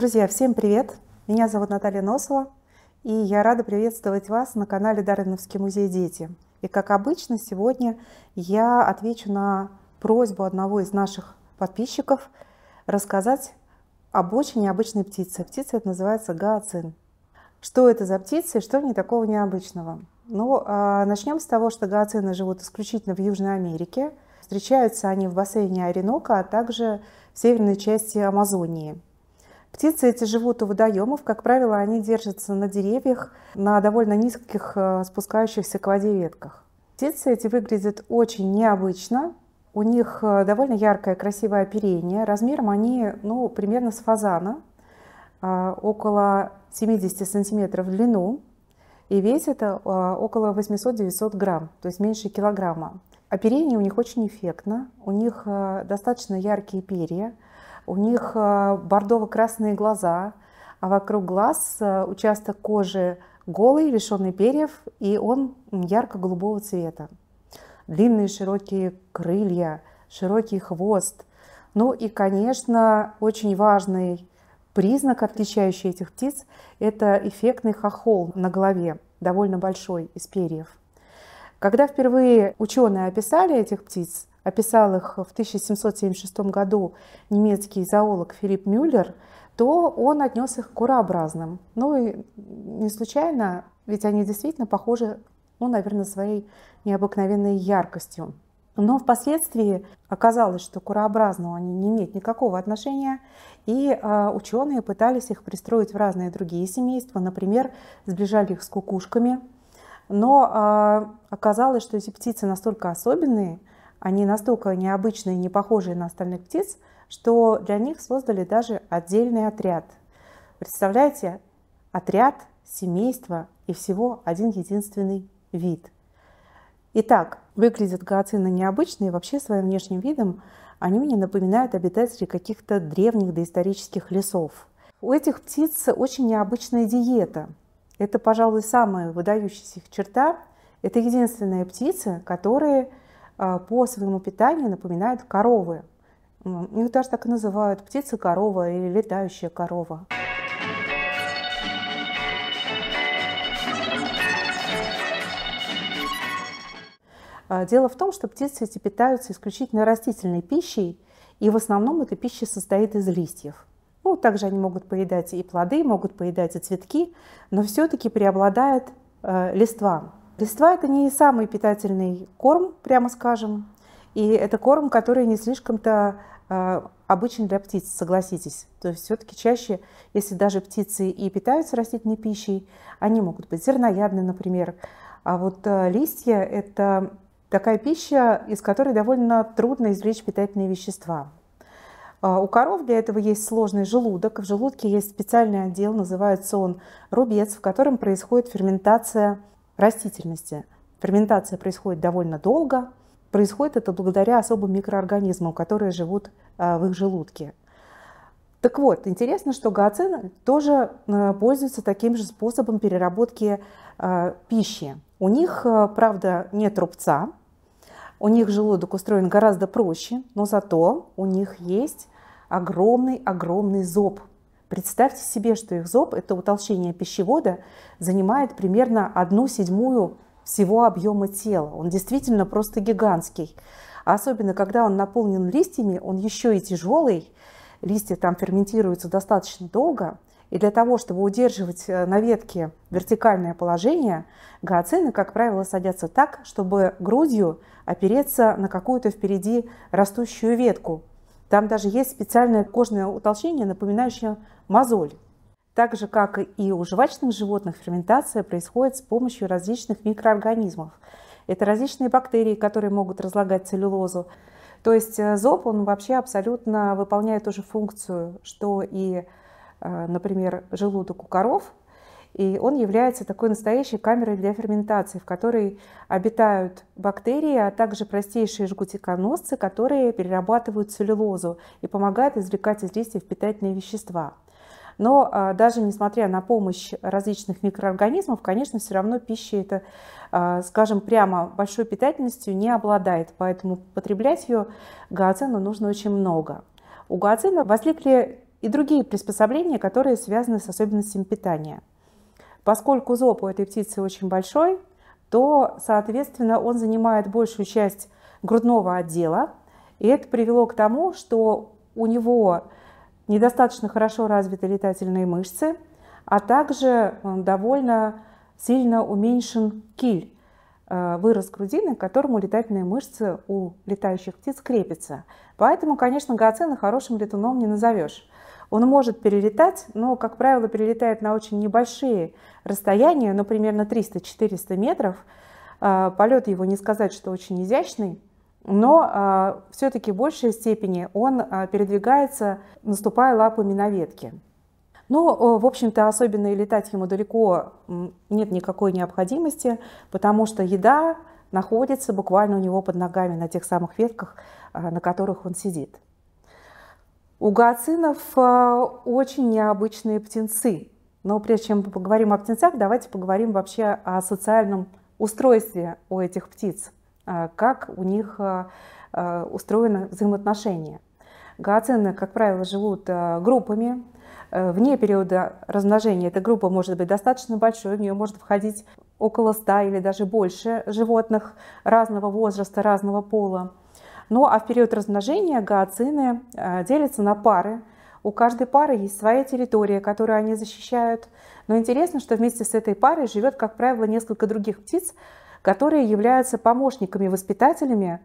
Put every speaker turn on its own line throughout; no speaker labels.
Друзья, всем привет! Меня зовут Наталья Носова, и я рада приветствовать вас на канале Дарвиновский музей дети. И как обычно, сегодня я отвечу на просьбу одного из наших подписчиков рассказать об очень необычной птице. Птица это называется гаоцин. Что это за птица и что в ней такого необычного? Ну, а, начнем с того, что гаоцины живут исключительно в Южной Америке. Встречаются они в бассейне Оренока, а также в северной части Амазонии – Птицы эти живут у водоемов, как правило, они держатся на деревьях, на довольно низких э, спускающихся к воде ветках. Птицы эти выглядят очень необычно, у них э, довольно яркое, красивое оперение. Размером они ну, примерно с фазана, э, около 70 сантиметров в длину. И вес это около 800-900 грамм, то есть меньше килограмма. Оперение у них очень эффектно, у них достаточно яркие перья – у них э, бордово-красные глаза, а вокруг глаз э, участок кожи голый, лишенный перьев, и он ярко-голубого цвета. Длинные широкие крылья, широкий хвост. Ну и, конечно, очень важный признак, отличающий этих птиц, это эффектный хохол на голове, довольно большой, из перьев. Когда впервые ученые описали этих птиц, описал их в 1776 году немецкий зоолог Филипп Мюллер, то он отнес их к курообразным. Ну и не случайно, ведь они действительно похожи, ну, наверное, своей необыкновенной яркостью. Но впоследствии оказалось, что к курообразному они не имеют никакого отношения, и а, ученые пытались их пристроить в разные другие семейства, например, сближали их с кукушками. Но а, оказалось, что эти птицы настолько особенные, они настолько необычные, не похожие на остальных птиц, что для них создали даже отдельный отряд. Представляете, отряд, семейство и всего один единственный вид. Итак, выглядят гацины необычно и вообще своим внешним видом они мне напоминают обитателей каких-то древних доисторических лесов. У этих птиц очень необычная диета. Это, пожалуй, самая выдающаяся их черта. Это единственная птица, которая а, по своему питанию напоминают коровы. Их даже так и называют птица-корова или летающая корова. А, дело в том, что птицы эти питаются исключительно растительной пищей, и в основном эта пища состоит из листьев. Ну, также они могут поедать и плоды, могут поедать и цветки, но все-таки преобладает э, листва. Листва – это не самый питательный корм, прямо скажем, и это корм, который не слишком-то а, обычен для птиц, согласитесь. То есть все-таки чаще, если даже птицы и питаются растительной пищей, они могут быть зерноядны, например. А вот э, листья – это такая пища, из которой довольно трудно извлечь питательные вещества. А у коров для этого есть сложный желудок. В желудке есть специальный отдел, называется он рубец, в котором происходит ферментация растительности. Ферментация происходит довольно долго. Происходит это благодаря особым микроорганизмам, которые живут э, в их желудке. Так вот, интересно, что гацины тоже э, пользуются таким же способом переработки э, пищи. У них, правда, нет рубца, у них желудок устроен гораздо проще, но зато у них есть огромный-огромный зоб, Представьте себе, что их зоб, это утолщение пищевода, занимает примерно одну седьмую всего объема тела. Он действительно просто гигантский. особенно, когда он наполнен листьями, он еще и тяжелый. Листья там ферментируются достаточно долго. И для того, чтобы удерживать э, на ветке вертикальное положение, гооцины, как правило, садятся так, чтобы грудью опереться на какую-то впереди растущую ветку, там даже есть специальное кожное утолщение, напоминающее мозоль. Так же, как и у жвачных животных, ферментация происходит с помощью различных микроорганизмов. Это различные бактерии, которые могут разлагать целлюлозу. То есть э, зоб, он вообще абсолютно выполняет ту же функцию, что и, э, например, желудок у коров – и он является такой настоящей камерой для ферментации, в которой обитают бактерии, а также простейшие жгутиконосцы, которые перерабатывают целлюлозу и помогают извлекать из листьев питательные вещества. Но а, даже несмотря на помощь различных микроорганизмов, конечно, все равно пища это, а, скажем прямо, большой питательностью не обладает, поэтому потреблять ее гацину нужно очень много. У гацина возникли и другие приспособления, которые связаны с особенностями питания – Поскольку зоб у этой птицы очень большой, то, соответственно, он занимает большую часть грудного отдела. И это привело к тому, что у него недостаточно хорошо развиты летательные мышцы, а также довольно сильно уменьшен киль, э, вырос грудины, к которому летательные мышцы у летающих птиц крепятся. Поэтому, конечно, гацена хорошим летуном не назовешь. Он может перелетать, но, как правило, перелетает на очень небольшие расстояния, ну, примерно 300-400 метров. А, полет его не сказать, что очень изящный, но а, все-таки в большей степени он а, передвигается, наступая лапами на ветки. Но, ну, в общем-то, особенно и летать ему далеко нет никакой необходимости, потому что еда находится буквально у него под ногами на тех самых ветках, на которых он сидит. У гацинов э, очень необычные птенцы. Но прежде чем мы поговорим о птенцах, давайте поговорим вообще о социальном устройстве у этих птиц, э, как у них э, устроены взаимоотношения. Гацины, как правило, живут группами. Вне периода размножения эта группа может быть достаточно большой, в нее может входить около 100 или даже больше животных разного возраста, разного пола. Ну а в период размножения гооцины э, делятся на пары. У каждой пары есть своя территория, которую они защищают. Но интересно, что вместе с этой парой живет, как правило, несколько других птиц, которые являются помощниками-воспитателями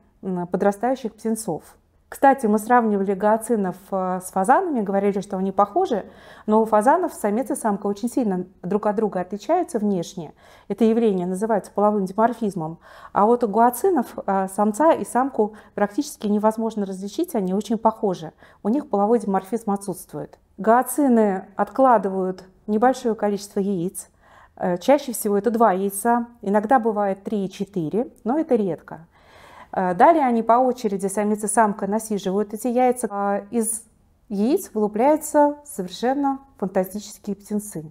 подрастающих птенцов. Кстати, мы сравнивали гацинов э, с фазанами, говорили, что они похожи, но у фазанов самец и самка очень сильно друг от друга отличаются внешне. Это явление называется половым диморфизмом. А вот у гуацинов э, самца и самку практически невозможно различить, они очень похожи. У них половой диморфизм отсутствует. Гуацины откладывают небольшое количество яиц. Э, чаще всего это два яйца, иногда бывает три и четыре, но это редко. А, далее они по очереди, самица, и самка, насиживают эти яйца. А из яиц вылупляются совершенно фантастические птенцы.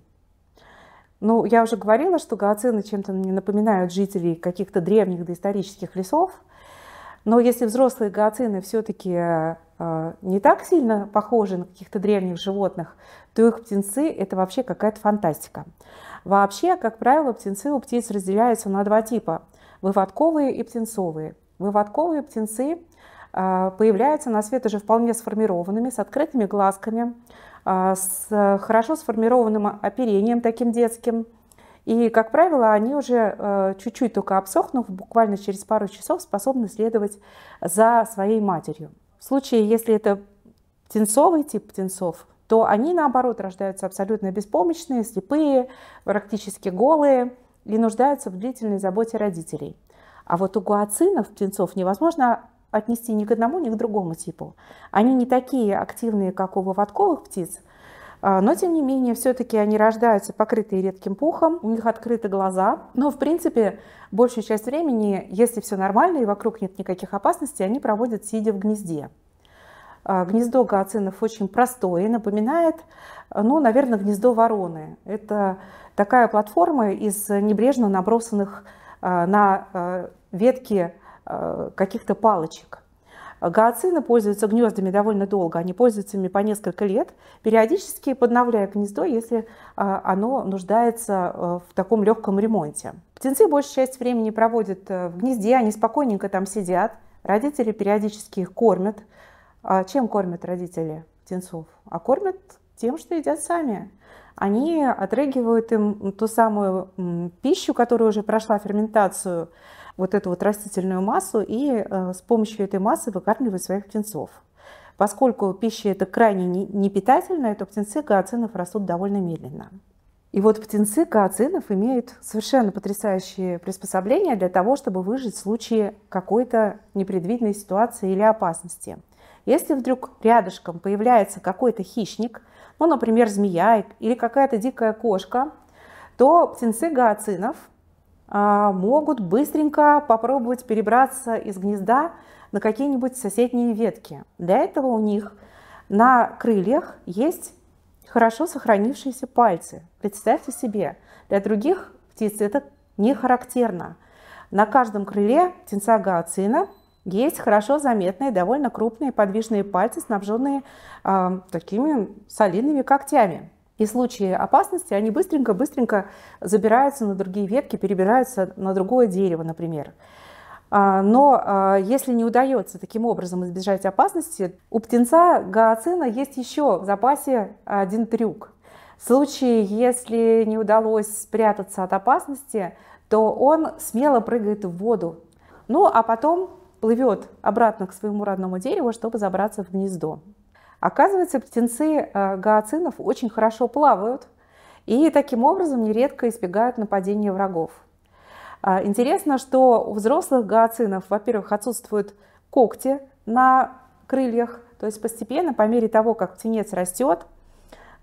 Ну, я уже говорила, что гацины чем-то не напоминают жителей каких-то древних доисторических лесов. Но если взрослые гацины все-таки а, не так сильно похожи на каких-то древних животных, то их птенцы – это вообще какая-то фантастика. Вообще, как правило, птенцы у птиц разделяются на два типа – выводковые и птенцовые. Выводковые птенцы а, появляются на свет уже вполне сформированными, с открытыми глазками, а, с хорошо сформированным оперением таким детским. И, как правило, они уже а, чуть-чуть только обсохнув, буквально через пару часов способны следовать за своей матерью. В случае, если это птенцовый тип птенцов, то они, наоборот, рождаются абсолютно беспомощные, слепые, практически голые и нуждаются в длительной заботе родителей – а вот у гуацинов, птенцов, невозможно отнести ни к одному, ни к другому типу. Они не такие активные, как у выводковых птиц, а, но, тем не менее, все-таки они рождаются покрытые редким пухом, у них открыты глаза. Но, в принципе, большую часть времени, если все нормально и вокруг нет никаких опасностей, они проводят сидя в гнезде. А, гнездо гацинов очень простое, напоминает, ну, наверное, гнездо вороны. Это такая платформа из небрежно набросанных Э, на э, ветке э, каких-то палочек. Гооцины пользуются гнездами довольно долго, они пользуются ими по несколько лет, периодически подновляя гнездо, если оно нуждается в таком легком ремонте. Птенцы большую часть времени проводят в гнезде, они спокойненько там сидят, родители периодически их кормят. А чем кормят родители птенцов? А кормят тем, что едят сами. Они отрыгивают им ту самую пищу, которая уже прошла ферментацию, вот эту вот растительную массу, и э, с помощью этой массы выкармливают своих птенцов. Поскольку пища это крайне непитательная, то птенцы гооцинов растут довольно медленно. И вот птенцы гооцинов имеют совершенно потрясающие приспособления для того, чтобы выжить в случае какой-то непредвиденной ситуации или опасности. Если вдруг рядышком появляется какой-то хищник – ну, например, змея или какая-то дикая кошка, то птенцы гацинов а, могут быстренько попробовать перебраться из гнезда на какие-нибудь соседние ветки. Для этого у них на крыльях есть хорошо сохранившиеся пальцы. Представьте себе, для других птиц это не характерно. На каждом крыле птенца гаоцина есть хорошо заметные, довольно крупные подвижные пальцы, снабженные э, такими солидными когтями. И в случае опасности они быстренько-быстренько забираются на другие ветки, перебираются на другое дерево, например. А, но а, если не удается таким образом избежать опасности, у птенца гаоцина есть еще в запасе один трюк. В случае, если не удалось спрятаться от опасности, то он смело прыгает в воду. Ну а потом плывет обратно к своему родному дереву, чтобы забраться в гнездо. Оказывается, птенцы э, гаоцинов очень хорошо плавают и таким образом нередко избегают нападения врагов. А, интересно, что у взрослых гаоцинов, во-первых, отсутствуют когти на крыльях, то есть постепенно, по мере того, как птенец растет,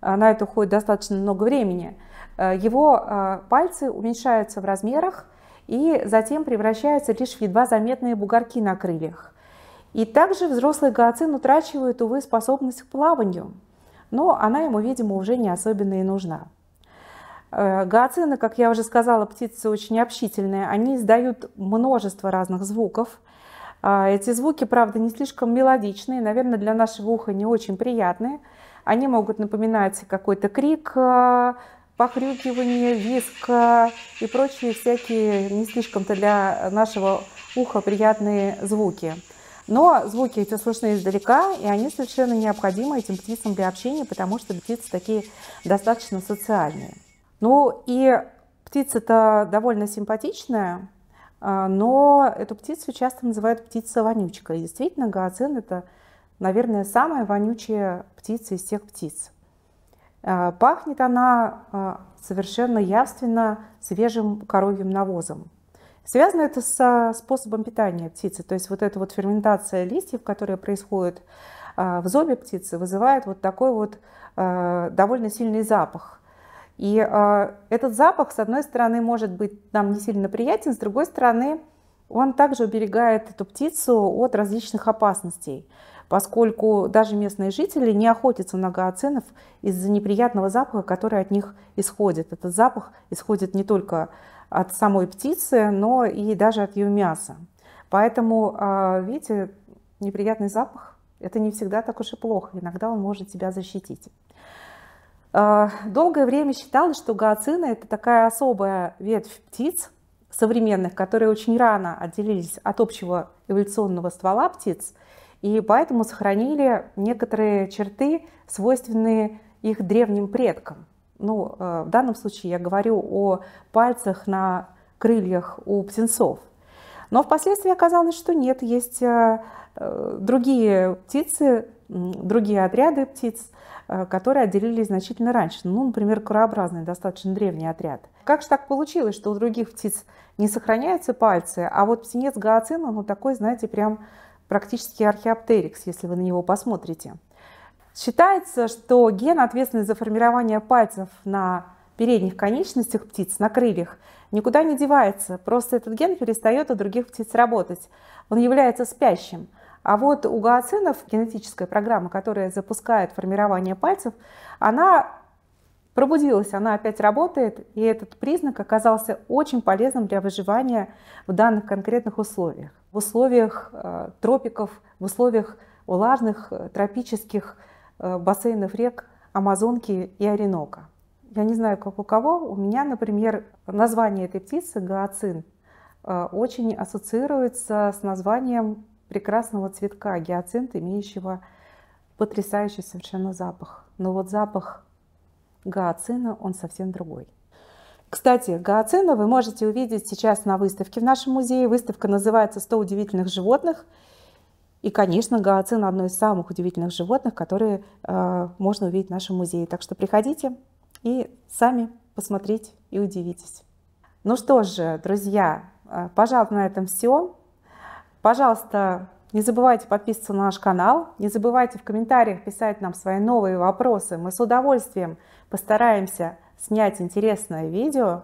а, на это уходит достаточно много времени, э, его а, пальцы уменьшаются в размерах, и затем превращаются лишь в едва заметные бугорки на крыльях. И также взрослый гацин утрачивает, увы, способность к плаванию, но она ему, видимо, уже не особенно и нужна. Э, Гаоцины, как я уже сказала, птицы очень общительные, они издают множество разных звуков. Э, эти звуки, правда, не слишком мелодичные, наверное, для нашего уха не очень приятные. Они могут напоминать какой-то крик, э, похрюкивание, виск э, и прочие всякие не слишком-то для нашего уха приятные звуки. Но звуки эти слышны издалека, и они совершенно необходимы этим птицам для общения, потому что птицы такие достаточно социальные. Ну и птица-то довольно симпатичная, э, но эту птицу часто называют птица-вонючка. И действительно, гацин – это, наверное, самая вонючая птица из всех птиц. Э, пахнет она э, совершенно явственно свежим коровьим навозом. Связано это с способом питания птицы, то есть вот эта вот ферментация листьев, которая происходит э, в зобе птицы, вызывает вот такой вот довольно сильный запах. И этот запах, с одной стороны, может быть нам не сильно приятен, с другой стороны, он также уберегает эту птицу от различных опасностей поскольку даже местные жители не охотятся на гооцинов из-за неприятного запаха, который от них исходит. Этот запах исходит не только от самой птицы, но и даже от ее мяса. Поэтому, а, видите, неприятный запах – это не всегда так уж и плохо. Иногда он может тебя защитить. А, долгое время считалось, что гооцины – это такая особая ветвь птиц современных, которые очень рано отделились от общего эволюционного ствола птиц – и поэтому сохранили некоторые черты, свойственные их древним предкам. Ну, э, в данном случае я говорю о пальцах на крыльях у птенцов. Но впоследствии оказалось, что нет, есть э, э, другие птицы, другие отряды птиц, которые отделились значительно раньше. Ну, например, курообразный, достаточно древний отряд. Как же так получилось, что у других птиц не сохраняются пальцы, а вот птенец гооцина, ну, такой, знаете, прям практически археоптерикс, если вы на него посмотрите. Считается, что ген, ответственный за формирование пальцев на передних конечностях птиц, на крыльях, никуда не девается, просто этот ген перестает у других птиц работать, он является спящим. А вот у гаоцинов генетическая программа, которая запускает формирование пальцев, она пробудилась, она опять работает, и этот признак оказался очень полезным для выживания в данных конкретных условиях в условиях э, тропиков, в условиях влажных э, тропических э, бассейнов рек Амазонки и Оренока. Я не знаю, как у кого, у меня, например, название этой птицы, гаоцин очень ассоциируется с названием прекрасного цветка гиацинт, имеющего потрясающий совершенно запах. Но вот запах гаоцина он совсем другой. Кстати, гооцена вы можете увидеть сейчас на выставке в нашем музее. Выставка называется «100 удивительных животных». И, конечно, гооцин – одно из самых удивительных животных, которые э, можно увидеть в нашем музее. Так что приходите и сами посмотрите и удивитесь. Ну что же, друзья, а, пожалуй, на этом все. Пожалуйста, не забывайте подписываться на наш канал, не забывайте в комментариях писать нам свои новые вопросы. Мы с удовольствием постараемся снять интересное видео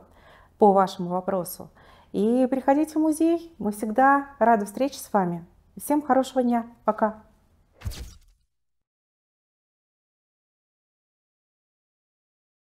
по вашему вопросу. И приходите в музей, мы всегда рады встрече с вами. Всем хорошего дня, пока!